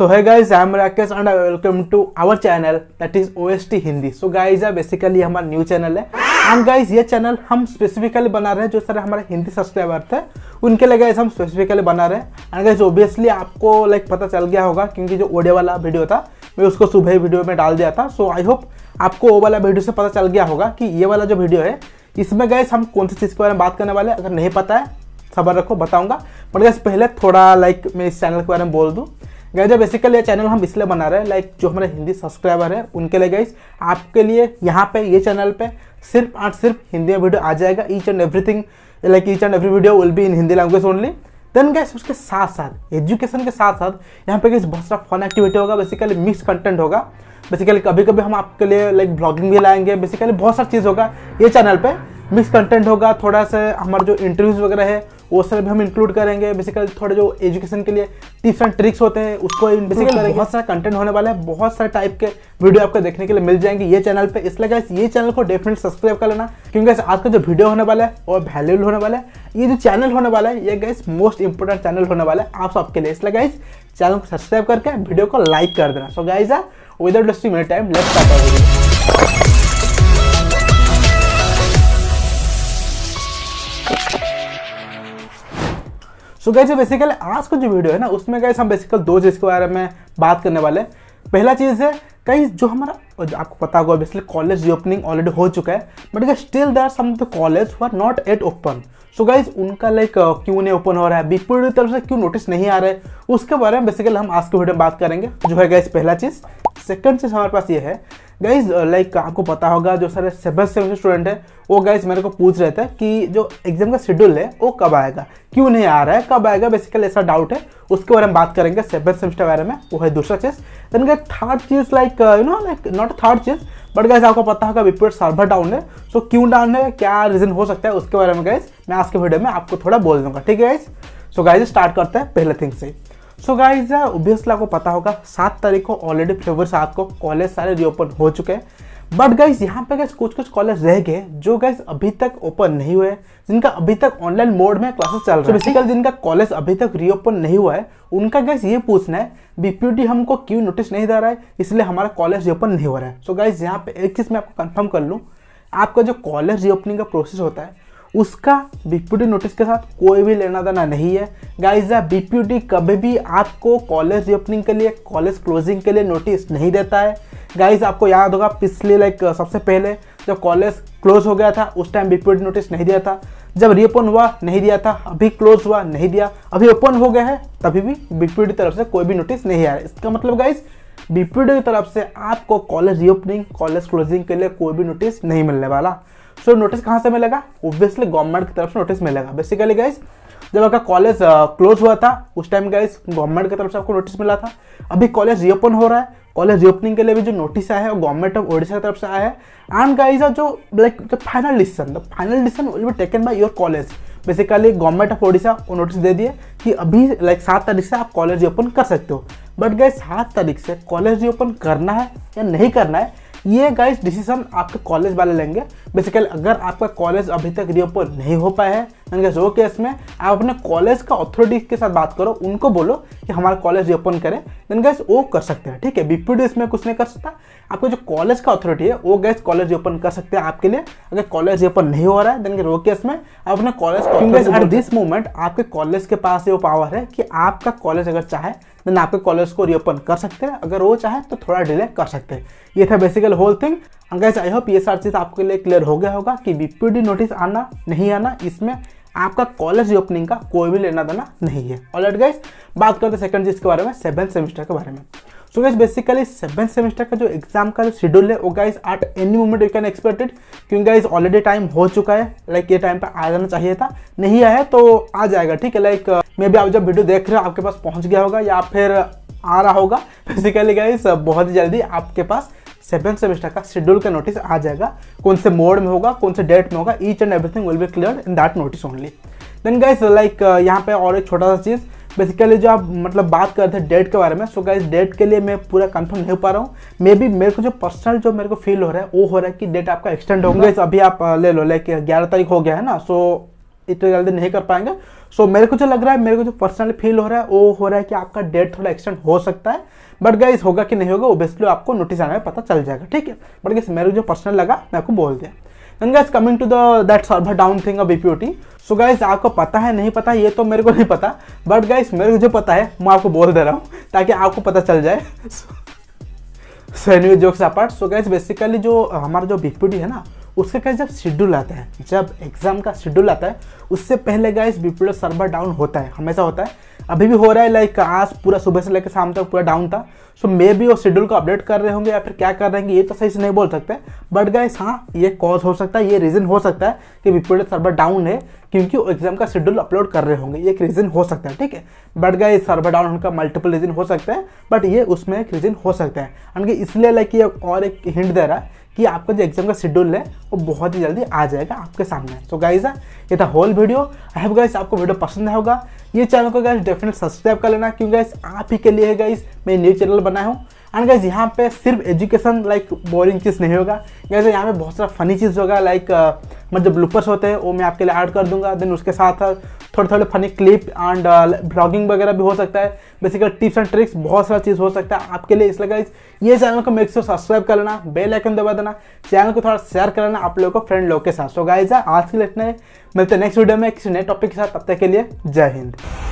Guys I am Rakesh and I welcome to our channel that is O S T Hindi so guys ये basically हमारा new channel है and guys ये channel हम specifically बना रहे हैं जो सर हमारे हिंदी सब्सक्राइबर थे उनके लिए गाइज हम स्पेसिफिकली बना रहे हैं एंड गाइज ओबियसली आपको लाइक पता चल गया होगा क्योंकि जो ओडे वाला वीडियो था मैं उसको सुबह वीडियो में डाल दिया था सो आई होप आपको वो वाला वीडियो से पता चल गया होगा कि ये वाला जो वीडियो है इसमें गाइज हम कौन सी चीज़ के बारे में बात करने वाले अगर नहीं पता है खबर रखो बताऊंगा बट गाइज पहले थोड़ा लाइक मैं इस चैनल के बारे में बोल दूँ गैज बेसिकली ये चैनल हम इसलिए बना रहे हैं लाइक जो हमारे हिंदी सब्सक्राइबर हैं उनके लिए गाइज आपके लिए यहाँ पे ये चैनल पे सिर्फ और सिर्फ हिंदी में वीडियो आ जाएगा each and everything like each and every video will be in Hindi language only then guys उसके साथ साथ एजुकेशन के साथ साथ यहाँ पे गैस बहुत सारा फन एक्टिविटी होगा बेसिकली मिक्स कंटेंट होगा बेसिकली कभी कभी हम आपके लिए लाइक ब्लॉगिंग भी लाएंगे बेसिकली बहुत सारी चीज़ होगा ये चैनल पर मिक्स कंटेंट होगा थोड़ा सा हमारा जो इंटरव्यूज़ वगैरह है वो सब हम इंक्लूड करेंगे बेसिकली थोड़े जो एजुकेशन के लिए टिप्स एंड ट्रिक्स होते हैं उसको बेसिकली करेंगे बहुत सारा कंटेंट होने वाला है बहुत सारे टाइप के वीडियो आपको देखने के लिए मिल जाएंगे ये चैनल पे इसलिए गैस ये चैनल को डेफिनेट सब्सक्राइब कर लेना क्योंकि आज का जो वीडियो होने वाला है और वैल्यूबल होने वाला है ये जो चैनल होने वाला है ये गैस मोस्ट इंपॉर्टेंट चैनल होने वाला है आप सबके लिए इसलिए गाइस चैनल को सब्सक्राइब करके वीडियो को लाइक कर देना सो गाइज विदाउट मेरे time let's start so guys basically आज का जो वीडियो है ना उसमें गैस हम बेसिकल दो चीज़ के बारे में बात करने वाले हैं पहला चीज़ है कई जो हमारा आपको पता होगा बेसिकली कॉलेज रीओपनिंग ऑलरेडी हो चुका है but guys still there some college who not yet open so guys उनका लाइक uh, क्यों नहीं ओपन हो रहा है बीपुर तरफ से क्यों नोटिस नहीं आ रहा है उसके बारे में बेसिकली हम आज के वीडियो में बात करेंगे जो है गाइज पहला चीज़ सेकंड चीज़ हमारे पास ये है गाइज लाइक uh, आपको पता होगा जो सारे सेवन सेवन स्टूडेंट है वो गाइज मेरे को पूछ रहे थे कि जो एग्जाम का शेड्यूल है वो कब आएगा क्यों नहीं आ रहा है कब आएगा बेसिकली ऐसा डाउट है उसके बारे में बात करेंगे सेवन सेमेस्टर बारे में वो है दूसरा चीज़ देन गाइज थर्ड चीज़ like you know like not third चीज़ बट गाइज आपको पता होगा विपरीत सर्वर डाउन है सो so, क्यों डाउन है क्या रीज़न हो सकता है उसके बारे में गाइज मैं आज के वीडियो में आपको थोड़ा बोल दूंगा ठीक है गाइज सो गाइज स्टार्ट करते हैं पहले थिंग से सो गाइज ओबियसली आपको पता होगा सात तारीख को ऑलरेडी फेवर सात को कॉलेज सारे रीओपन हो चुके हैं बट गाइज यहाँ पे गैस कुछ कुछ कॉलेज रह गए जो गाइज अभी तक ओपन नहीं हुए जिनका अभी तक ऑनलाइन मोड में क्लासेस चल रहा है so जिनका कॉलेज अभी तक रीओपन नहीं हुआ है उनका गाइज ये पूछना है बीपीटी हमको क्यों नोटिस नहीं दे रहा है इसलिए हमारा कॉलेज रीओपन नहीं हो रहा है सो गाइज यहाँ पे एक चीज़ मैं आपको कन्फर्म कर लूँ आपका जो कॉलेज रीओपनिंग का प्रोसेस होता है उसका बीपीडी नोटिस के साथ कोई भी लेना देना नहीं है गाइज बीपीडी कभी भी आपको कॉलेज ओपनिंग के लिए कॉलेज क्लोजिंग के लिए नोटिस नहीं देता है गाइज आपको याद होगा पिछले लाइक सबसे पहले जब कॉलेज क्लोज हो गया था उस टाइम बीपीडी नोटिस नहीं दिया था जब रीओपन हुआ नहीं दिया था अभी क्लोज हुआ नहीं दिया अभी ओपन हो गया है तभी भी बीपीडी तरफ से कोई भी नोटिस नहीं आया इसका मतलब गाइज बीपीडी की तरफ से आपको कॉलेज रीओपनिंग कॉलेज क्लोजिंग के लिए कोई भी नोटिस नहीं मिलने वाला सो नोटिस कहाँ से मिलेगा ऑब्वियसली गवर्नमेंट की तरफ से नोटिस मिलेगा बेसिकली गाइज जब आपका कॉलेज क्लोज uh, हुआ था उस टाइम गाइज गवर्नमेंट की तरफ से आपको नोटिस मिला था अभी कॉलेज रीओपन हो रहा है कॉलेज रीओपनिंग के लिए भी जो नोटिस आया है वो गवर्नमेंट ऑफ ओडिशा की तरफ से आया है एंड गाइज जो like the final decision the final decision will be taken by your college basically government of Odisha को नोटिस दे दिए कि अभी लाइक सात तारीख से आप कॉलेज ओपन कर सकते हो बट गए सात तारीख से कॉलेज ओपन करना है या नहीं करना है ये गाइस डिसीजन आपके कॉलेज वाले लेंगे बेसिकली अगर आपका कॉलेज अभी तक रीओपन नहीं हो पाया है यानी कि वो केस में आप अपने कॉलेज का अथॉरिटी के साथ बात करो उनको बोलो कि हमारा कॉलेज रिओपन करें देन गैस वो कर सकते हैं ठीक है बीपीडी इसमें कुछ नहीं कर सकता आपका जो कॉलेज का अथॉरिटी है वो गैस कॉलेज रिओपन कर सकते हैं आपके लिए अगर कॉलेज रिओपन नहीं हो रहा है देन वो केस में आप अपने कॉलेज एट दिस मोमेंट आपके कॉलेज के पास ये पावर है कि आपका कॉलेज अगर चाहे देन आपके कॉलर्स को रीओपन कर सकते हैं अगर वो चाहे तो थोड़ा डिले कर सकते हैं ये था basically whole thing and guys I hope ये सारी चीज़ आपके लिए क्लियर हो गया होगा कि बीपीडी नोटिस आना नहीं आना इसमें आपका कॉलेज ओपनिंग का कोई भी लेना देना नहीं है ऑलरेड गाइस बात करते सेकंड चीज के बारे में सेवन सेमेस्टर के बारे में so guys basically seven semester का जो एग्जाम का शेड्यूल है वो guys at any moment you can expected क्योंकि गाइज ऑलरेडी टाइम हो चुका है लाइक ये टाइम पर आ जाना चाहिए था नहीं आया तो आ जाएगा ठीक है लाइक uh, मे भी आप जब वीडियो देख रहे हो आपके पास पहुँच गया होगा या फिर आ रहा होगा बेसिकली गाइज बहुत ही जल्दी आपके पास सेवन सेमेस्टर का शेड्यूल का नोटिस आ जाएगा कौन से मोड में होगा कौन से डेट में होगा each and everything will be clear in that notice only then guys like यहाँ पे और एक छोटा सा चीज़ बेसिकली जो आप मतलब बात कर रहे थे डेट के बारे में सो गाइज डेट के लिए मैं पूरा कंफर्म नहीं हो पा रहा हूँ मे बी मेरे को जो पर्सनल जो मेरे को फील हो रहा है वो हो रहा है कि डेट आपका एक्सटेंड होगा हम्म। अभी आप ले लो लाइक ग्यारह तारीख हो गया है ना सो इतनी जल्दी नहीं कर पाएंगे सो so, मेरे को जो लग रहा है मेरे को जो पर्सनल फील हो रहा है वो हो रहा है कि आपका डेट थोड़ा एक्सटेंड हो सकता है बट गाइज होगा कि नहीं होगा ओबियसली आपको नोटिस आने में पता चल जाएगा ठीक है बट गाइस मेरे को जो पर्सनल लगा मैं आपको बोल दिया and guys coming to the that server down thing of BPUT so guys आपको पता है नहीं पता ये तो मेरे को नहीं पता बट गाइज मेरे को जो पता है मैं आपको बोल दे रहा हूँ ताकि आपको पता चल जाए so any jokes apart so guys basically जो हमारा जो बीपीओटी है ना उसका क्या जब शेड्यूल आता है जब एग्ज़ाम का शेड्यूल आता है उससे पहले गाइज बीपीओ सर्वर डाउन होता है हमेशा होता है अभी भी हो रहा है लाइक आज पूरा सुबह से लेकर शाम तक पूरा डाउन था सो मे भी वो शेड्यूल को अपडेट कर रहे होंगे या फिर क्या कर रहे हैं ये तो सही से नहीं बोल सकते बट गाइस हाँ ये कॉज हो सकता है ये रीज़न हो सकता है कि विपीडियत सर्वर डाउन है क्योंकि वो एग्जाम का शेड्यूल अपलोड कर रहे होंगे ये एक रीज़न हो सकता है ठीक है बट गए सर्वर डाउन उनका मल्टीपल रीज़न हो सकता है बट ये उसमें एक रीज़न हो सकता है इसलिए लाइक ये और एक हिंट दे रहा है कि आपका जो एग्जाम का शेड्यूल है वो बहुत ही जल्दी आ जाएगा आपके सामने तो गाइज हाँ, ये था whole video I have guys आपको वीडियो पसंद आया होगा ये चैनल को गाइज डेफिनेट सब्सक्राइब कर लेना क्योंकि गाइज आप ही के लिए है गाइज मैं न्यू चैनल बनाया हूँ एंड गैस यहाँ पे सिर्फ एजुकेशन लाइक बोरिंग चीज़ नहीं होगा जैसे यहाँ पे बहुत सारा फनी चीज़ होगा लाइक मतलब ब्लूपर्स होते हैं वो मैं आपके लिए ऐड कर दूंगा देन उसके साथ थोड़े थोड़े फनी क्लिप एंड ब्लॉगिंग वगैरह भी हो सकता है बेसिकली टिप्स एंड ट्रिक्स बहुत सारा चीज़ हो सकता है आपके लिए इसलिए गाइज ये चैनल को मेक श्योर सब्सक्राइब कर लेना बेल आइकन दबा देना चैनल को थोड़ा शेयर कर लेना आप लोगों को फ्रेंड लोग के साथ सो गाइज आज के लिए इतना मिलते हैं नेक्स्ट वीडियो में किसी नए टॉपिक के साथ तब तक के लिए जय हिंद